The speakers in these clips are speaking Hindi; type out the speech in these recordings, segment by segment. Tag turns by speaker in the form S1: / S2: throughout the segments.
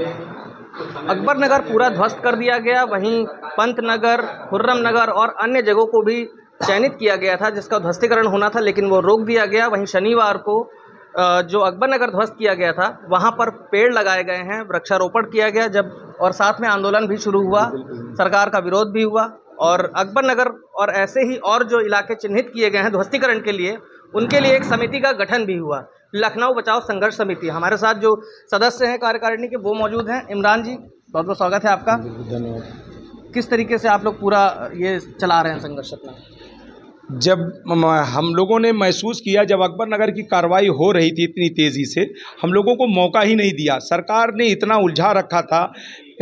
S1: अकबर नगर पूरा ध्वस्त कर दिया गया वहीं पंत नगर खुर्रम नगर और अन्य जगहों को भी चयनित किया गया था जिसका ध्वस्तीकरण होना था लेकिन वो रोक दिया गया वहीं शनिवार को जो अकबर नगर ध्वस्त किया गया था वहाँ पर पेड़ लगाए गए हैं वृक्षारोपण किया गया जब और साथ में आंदोलन भी शुरू हुआ सरकार का विरोध भी हुआ और अकबर नगर और ऐसे ही और जो इलाके चिन्हित किए गए हैं ध्वस्तीकरण के लिए उनके लिए एक समिति का गठन भी हुआ लखनऊ बचाओ संघर्ष समिति हमारे साथ जो सदस्य हैं कार्यकारिणी के वो मौजूद हैं इमरान जी बहुत बहुत स्वागत है आपका धन्यवाद किस तरीके से आप लोग पूरा ये चला रहे हैं संघर्ष अपना
S2: जब हम लोगों ने महसूस किया जब अकबर नगर की कार्रवाई हो रही थी इतनी तेज़ी से हम लोगों को मौका ही नहीं दिया सरकार ने इतना उलझा रखा था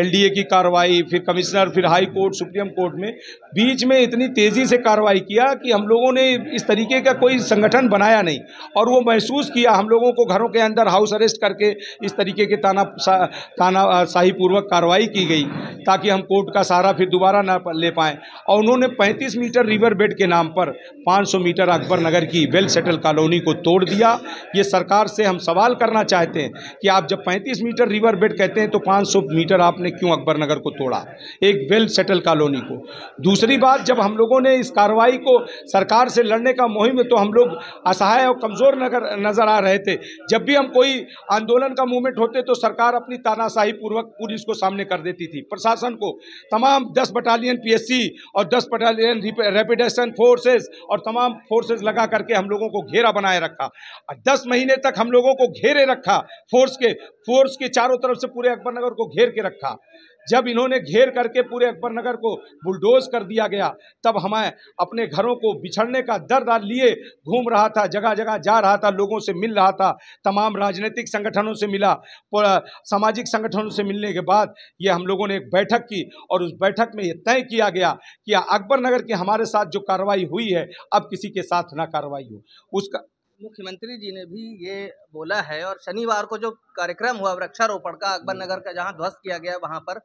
S2: एलडीए की कार्रवाई फिर कमिश्नर फिर हाई कोर्ट सुप्रीम कोर्ट में बीच में इतनी तेज़ी से कार्रवाई किया कि हम लोगों ने इस तरीके का कोई संगठन बनाया नहीं और वो महसूस किया हम लोगों को घरों के अंदर हाउस अरेस्ट करके इस तरीके के ताना सा, ताना शाहीपूर्वक कार्रवाई की गई ताकि हम कोर्ट का सहारा फिर दोबारा ना ले पाएँ और उन्होंने पैंतीस मीटर रिवर बेड के नाम पर पाँच मीटर अकबर नगर की वेल सेटल कॉलोनी को तोड़ दिया ये सरकार से हम सवाल करना चाहते हैं कि आप जब पैंतीस मीटर रिवर बेड कहते हैं तो पाँच मीटर आपने ने क्यों अकबरनगर को तोड़ा एक वेल सेटल कॉलोनी को दूसरी बात जब हम लोगों ने इस कार्रवाई को सरकार से लड़ने का मुहिम तो हम लोग असहाय और कमज़ोर नगर नज़र आ रहे थे जब भी हम कोई आंदोलन का मूवमेंट होते तो सरकार अपनी तानाशाही पूर्वक पुलिस को सामने कर देती थी प्रशासन को तमाम दस बटालियन पीएससी और दस बटालियन रेपिडेशन एक्शन फोर्सेज और तमाम फोर्सेज लगा करके हम लोगों को घेरा बनाए रखा दस महीने तक हम लोगों को घेरे रखा फोर्स के फोर्स के चारों तरफ से पूरे अकबर नगर को घेर के रखा जब इन्होंने घेर करके पूरे अकबरनगर को बुलडोज कर दिया गया तब हमें अपने घरों को बिछड़ने का दर्द लिए घूम रहा था जगह जगह जा रहा था लोगों से मिल रहा था तमाम राजनीतिक संगठनों से मिला सामाजिक संगठनों से मिलने के बाद ये हम लोगों ने एक बैठक की और उस बैठक में ये तय किया गया कि अकबर नगर की हमारे साथ जो कार्रवाई हुई है अब किसी के साथ ना कार्रवाई हो उसका
S1: मुख्यमंत्री जी ने भी ये बोला है और शनिवार को जो कार्यक्रम हुआ वृक्षारोपण का अकबर हम्म। नगर का जहाँ ध्वस्त किया गया वहाँ पर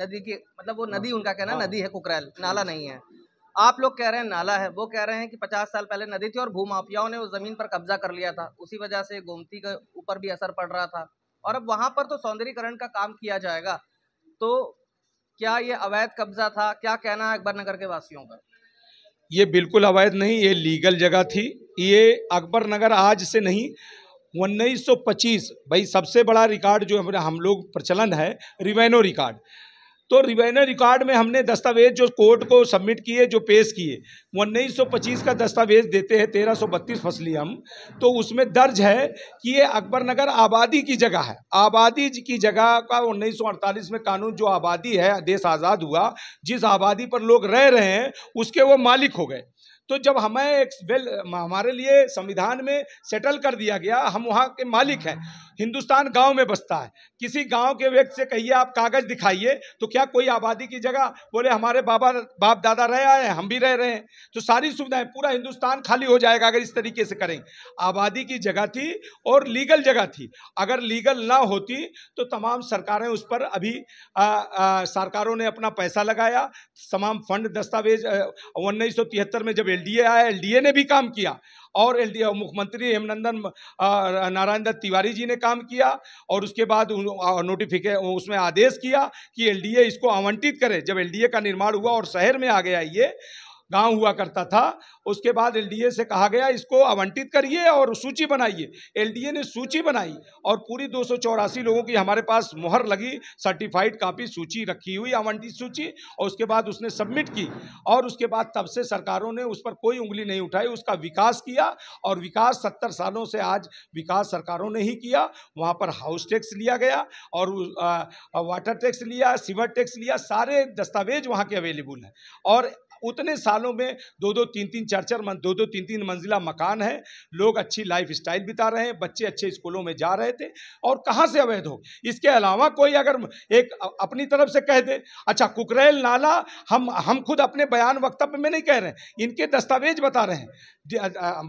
S1: नदी की मतलब वो नदी हाँ। उनका कहना हाँ। नदी है कुकरैल नाला नहीं है आप लोग कह रहे हैं नाला है वो कह रहे हैं कि पचास साल पहले नदी थी और भूमाफियाओं ने उस जमीन पर कब्जा कर लिया था उसी वजह से गोमती के ऊपर भी असर पड़ रहा था और अब वहाँ पर तो सौंदर्यकरण का काम किया जाएगा तो क्या ये अवैध कब्जा था क्या कहना है अकबर नगर के वासियों का
S2: ये बिल्कुल अवैध नहीं ये लीगल जगह थी ये अकबर नगर आज से नहीं 1925 भाई सबसे बड़ा रिकॉर्ड जो हम लोग प्रचलन है रिवेन्यू रिकॉर्ड तो रिवेन्यू रिकॉर्ड में हमने दस्तावेज जो कोर्ट को सबमिट किए जो पेश किए वो उन्नीस का दस्तावेज देते हैं तेरह सौ बत्तीस फसली हम तो उसमें दर्ज है कि ये अकबर नगर आबादी की जगह है आबादी की जगह का उन्नीस सौ अड़तालीस में कानून जो आबादी है देश आज़ाद हुआ जिस आबादी पर लोग रह रहे हैं उसके वो मालिक हो गए तो जब हमें एक वेल हमारे लिए संविधान में सेटल कर दिया गया हम वहाँ के मालिक हैं हिंदुस्तान गांव में बसता है किसी गांव के व्यक्ति से कहिए आप कागज दिखाइए तो क्या कोई आबादी की जगह बोले हमारे बाबा बाप दादा रह आए हैं हम भी रह रहे हैं तो सारी सुविधाएं पूरा हिंदुस्तान खाली हो जाएगा अगर इस तरीके से करें आबादी की जगह थी और लीगल जगह थी अगर लीगल ना होती तो तमाम सरकारें उस पर अभी सरकारों ने अपना पैसा लगाया तमाम फंड दस्तावेज उन्नीस में जब एलडीए आया एलडीए ने भी काम किया और एल मुख्यमंत्री हेमनंदन नारायण दत्त तिवारी जी ने काम किया और उसके बाद नोटिफिके उसमें आदेश किया कि एलडीए इसको आवंटित करे जब एलडीए का निर्माण हुआ और शहर में आ गया ये गांव हुआ करता था उसके बाद एलडीए से कहा गया इसको आवंटित करिए और सूची बनाइए एलडीए ने सूची बनाई और पूरी दो लोगों की हमारे पास मोहर लगी सर्टिफाइड कापी सूची रखी हुई आवंटित सूची और उसके बाद उसने सबमिट की और उसके बाद तब से सरकारों ने उस पर कोई उंगली नहीं उठाई उसका विकास किया और विकास सत्तर सालों से आज विकास सरकारों ने ही किया वहाँ पर हाउस टैक्स लिया गया और वाटर टैक्स लिया सीवर टैक्स लिया सारे दस्तावेज वहाँ के अवेलेबल हैं और उतने सालों में दो दो तीन तीन चार चार दो दो तीन तीन मंजिला मकान है लोग अच्छी लाइफ स्टाइल बिता रहे हैं बच्चे अच्छे स्कूलों में जा रहे थे और कहाँ से अवैध हो इसके अलावा कोई अगर एक अपनी तरफ से कह दे अच्छा कुकरेल नाला हम हम खुद अपने बयान वक्तव्य में नहीं कह रहे इनके दस्तावेज बता रहे हैं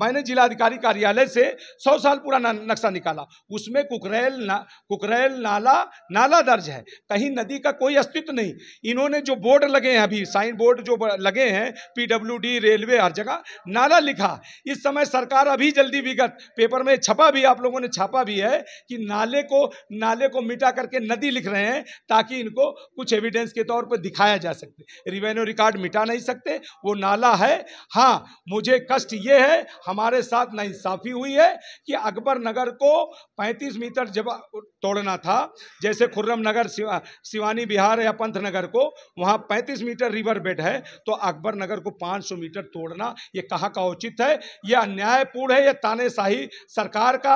S2: मैंने जिलाधिकारी कार्यालय से सौ साल पुराना नक्शा निकाला उसमें कुकरेल ना कुकरेल नाला नाला दर्ज है कहीं नदी का कोई अस्तित्व नहीं इन्होंने जो बोर्ड लगे हैं अभी साइन बोर्ड जो लगे लगे हैं पीडब्ल्यूडी रेलवे हर जगह नाला लिखा इस समय सरकार अभी जल्दी विगत पेपर में छपा भी आप लोगों ने छापा भी है कि नाले को नाले को मिटा करके नदी लिख रहे हैं ताकि इनको कुछ एविडेंस के तौर पर दिखाया जा सके रिवेन्यू रिकॉर्ड मिटा नहीं सकते वो नाला है हाँ मुझे कष्ट ये है हमारे साथ नाइंसाफ़ी हुई है कि अकबर नगर को पैंतीस मीटर जब तोड़ना था जैसे खुर्रम नगर शिवानी बिहार या पंथ नगर को वहाँ पैंतीस मीटर रिवर बेड है तो अकबर नगर को 500 मीटर तोड़ना ये कहाँ का उचित है यह अन्यायपूर्ण है यह तानेशाही सरकार का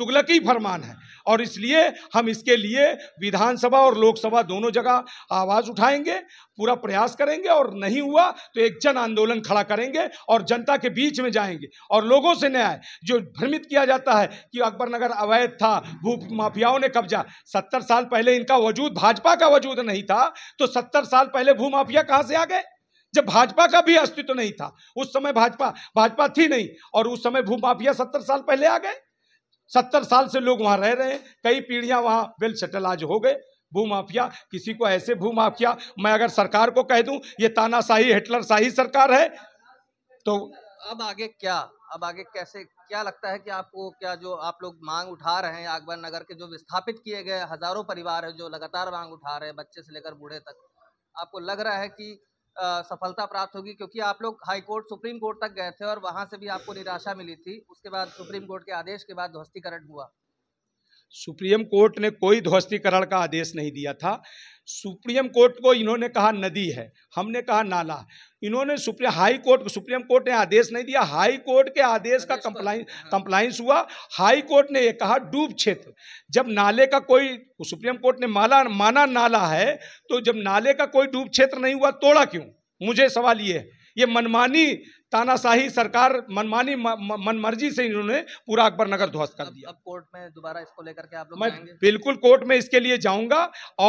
S2: तुगलकी फरमान है और इसलिए हम इसके लिए विधानसभा और लोकसभा दोनों जगह आवाज़ उठाएंगे पूरा प्रयास करेंगे और नहीं हुआ तो एक जन आंदोलन खड़ा करेंगे और जनता के बीच में जाएंगे और लोगों से न्याय जो भ्रमित किया जाता है कि अकबर नगर अवैध था भू माफियाओं ने कब्जा सत्तर साल पहले इनका वजूद भाजपा का वजूद नहीं था तो सत्तर साल पहले भू माफिया कहाँ से आ गए जब भाजपा का भी अस्तित्व तो नहीं था उस समय भाजपा भाजपा थी नहीं और उस समय भू माफिया सत्तर साल पहले आ गए सत्तर साल से लोग वहां रह रहे हैं कई पीढ़ियां वहां वेल सेटल आज हो गए भू माफिया किसी को ऐसे भू माफिया मैं अगर सरकार को कह दूं ये तानाशाही हिटलर शाही सरकार है तो
S1: अब आगे क्या अब आगे कैसे क्या लगता है कि आपको क्या जो आप लोग मांग उठा रहे हैं अकबर नगर के जो विस्थापित किए गए हजारों परिवार है जो लगातार मांग उठा रहे हैं बच्चे से लेकर बूढ़े तक आपको लग रहा है कि सफलता प्राप्त होगी क्योंकि आप लोग हाई कोर्ट सुप्रीम कोर्ट तक गए थे और वहाँ से भी आपको निराशा मिली थी उसके बाद सुप्रीम कोर्ट के आदेश के बाद ध्वस्तीकरण हुआ
S2: सुप्रीम कोर्ट ने कोई ध्वस्तीकरण का आदेश नहीं दिया था सुप्रीम कोर्ट को इन्होंने कहा नदी है हमने कहा नाला इन्होंने supreme high court supreme court ने आदेश नहीं दिया हाई कोर्ट के आदेश का कंप्लाइंस हाँ। कंप्लाइंस हुआ हाई कोर्ट ने ये कहा डूब क्षेत्र जब नाले का कोई सुप्रीम कोर्ट ने माला माना नाला है तो जब नाले का कोई डूब क्षेत्र नहीं हुआ तोड़ा क्यों मुझे सवाल ये है ये मनमानी तानाशाही सरकार मनमानी मनमर्जी से इन्होंने पूरा अकबरनगर ध्वस्त कर दिया
S1: अब कोर्ट में दोबारा इसको लेकर के आप लोग मैं
S2: बिल्कुल कोर्ट में इसके लिए जाऊंगा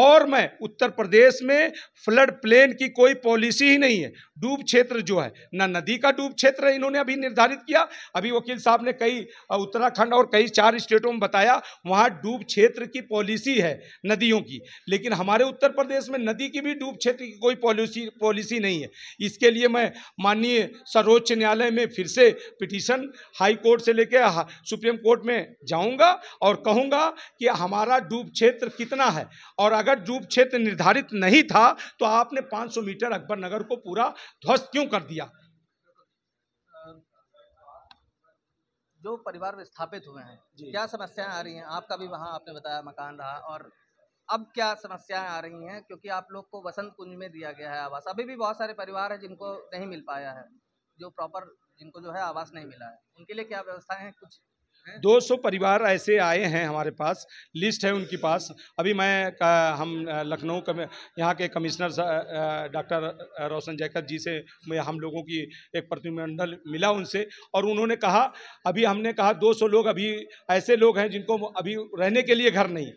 S2: और मैं उत्तर प्रदेश में फ्लड प्लेन की कोई पॉलिसी ही नहीं है डूब क्षेत्र जो है ना नदी का डूब क्षेत्र इन्होंने अभी निर्धारित किया अभी वकील साहब ने कई उत्तराखंड और कई चार स्टेटों में बताया वहाँ डूब क्षेत्र की पॉलिसी है नदियों की लेकिन हमारे उत्तर प्रदेश में नदी की भी डूब क्षेत्र की कोई पॉलिसी पॉलिसी नहीं है इसके लिए मैं माननीय सरो सर्वोच्च न्यायालय में फिर से पिटीशन हाई कोर्ट से लेकर सुप्रीम कोर्ट में जाऊंगा और कहूंगा कि हमारा डूब क्षेत्र कितना है और अगर डूब क्षेत्र निर्धारित नहीं था तो आपने 500 मीटर अकबर नगर को पूरा ध्वस्त क्यों कर दिया
S1: जो परिवार विस्थापित हुए हैं क्या समस्याएं आ रही हैं आपका भी वहां आपने बताया मकान रहा और अब क्या समस्याएं आ रही हैं क्योंकि आप लोग को वसंत कुंज में दिया गया है आवास अभी भी बहुत सारे परिवार हैं जिनको नहीं मिल पाया है जो प्रॉपर जिनको जो है आवास नहीं मिला है उनके लिए क्या व्यवस्था है कुछ
S2: 200 परिवार ऐसे आए हैं हमारे पास लिस्ट है उनके पास अभी मैं हम लखनऊ यहाँ के कमिश्नर डॉक्टर रोशन जैकब जी से मैं हम लोगों की एक प्रतिनिधिमंडल मिला उनसे और उन्होंने कहा अभी हमने कहा 200 लोग अभी ऐसे लोग हैं जिनको अभी रहने के लिए घर नहीं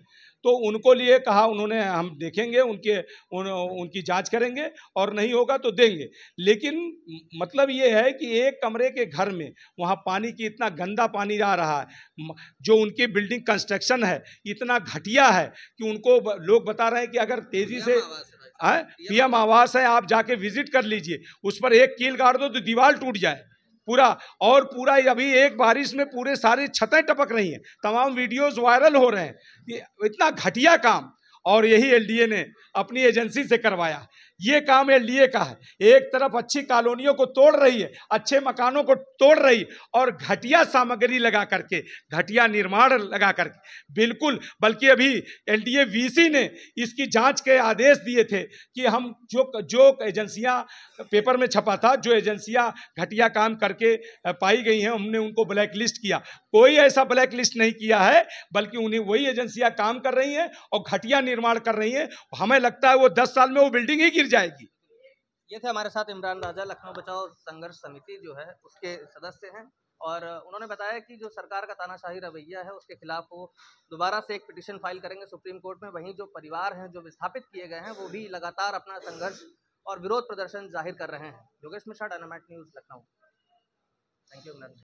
S2: तो उनको लिए कहा उन्होंने हम देखेंगे उनके उन, उनकी जांच करेंगे और नहीं होगा तो देंगे लेकिन मतलब ये है कि एक कमरे के घर में वहाँ पानी की इतना गंदा पानी आ रहा है जो उनकी बिल्डिंग कंस्ट्रक्शन है इतना घटिया है कि उनको लोग बता रहे हैं कि अगर तेज़ी से हाँ, पीएम आवास है आप जाके विजिट कर लीजिए उस पर एक कील गाड़ दो तो दीवार टूट जाए पूरा और पूरा अभी एक बारिश में पूरे सारी छतें टपक रही हैं तमाम वीडियोस वायरल हो रहे हैं ये इतना घटिया काम और यही एलडीए ने अपनी एजेंसी से करवाया ये काम एलडीए का है एक तरफ अच्छी कॉलोनियों को तोड़ रही है अच्छे मकानों को तोड़ रही और घटिया सामग्री लगा करके घटिया निर्माण लगा करके बिल्कुल बल्कि अभी एलडीए वीसी ने इसकी जांच के आदेश दिए थे कि हम जो जो एजेंसियां पेपर में छपा था जो एजेंसियां घटिया काम करके पाई गई हैं हमने उनको ब्लैक लिस्ट किया कोई ऐसा ब्लैक लिस्ट नहीं किया है बल्कि उन्हें वही एजेंसियाँ काम कर रही हैं और घटिया निर्माण निर्माण कर रही है हमें लगता है वो दस साल में वो बिल्डिंग ही गिर जाएगी
S1: ये थे हमारे साथ इमरान राजा लखनऊ बचाओ संघर्ष समिति जो है उसके सदस्य हैं और उन्होंने बताया कि जो सरकार का तानाशाही रवैया है उसके खिलाफ वो दोबारा से एक पिटिशन फाइल करेंगे सुप्रीम कोर्ट में वहीं जो परिवार हैं जो विस्थापित किए गए हैं वो भी लगातार अपना संघर्ष और विरोध प्रदर्शन जाहिर कर रहे हैं Yogesh Mishra dynamite news Lucknow thank you